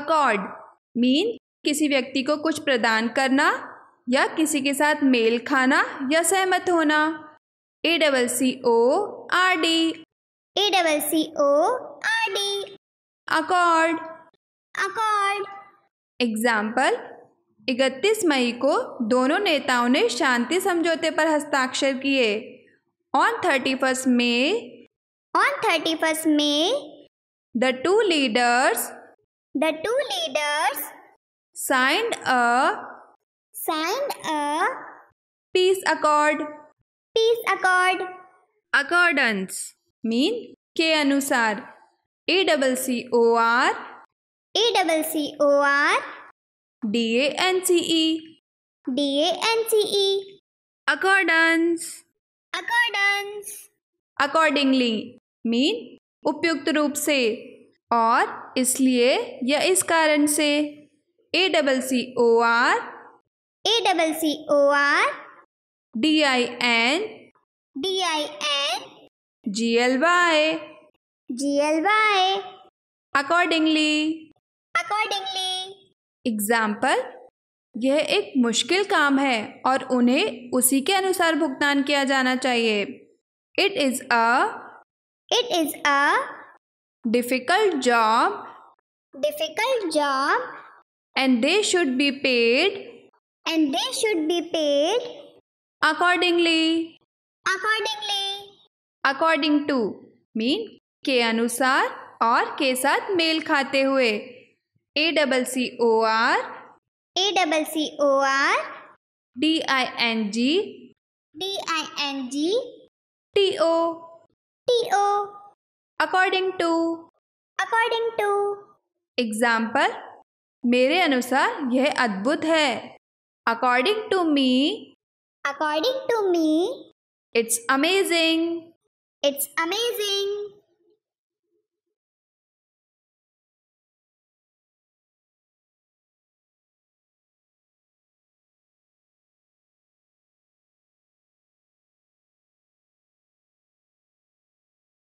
Accord mean किसी व्यक्ति को कुछ प्रदान करना या किसी के साथ मेल खाना या सहमत होना A double C O R D A double C O R D accord accord example इकतीस मई को दोनों नेताओं ने शांति समझौते पर हस्ताक्षर किए on thirty first May on thirty first May the two leaders The two leaders signed a signed a peace accord. Peace accord. Accordance mean के अनुसार A double C O R A double C O R D A N C E D A N C E accordance accordance accordingly mean उपयुक्त रूप से और इसलिए या इस कारण से A double C O R A double C O R D I N D I N G L Y G L Y accordingly accordingly example यह एक मुश्किल काम है और उन्हें उसी के अनुसार भुगतान किया जाना चाहिए it is a it is a difficult job difficult job and they should be paid and they should be paid accordingly accordingly according to mean के अनुसार और के साथ मेल खाते हुए A double C O R A double C O R D I N G D I N G T O T O according to according to example मेरे अनुसार यह अद्भुत है according to me according to me it's amazing it's amazing